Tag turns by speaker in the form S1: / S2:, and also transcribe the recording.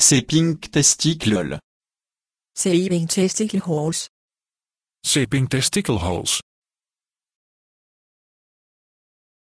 S1: Saving testicle.
S2: Saving testicle holes.
S1: Saving testicle holes.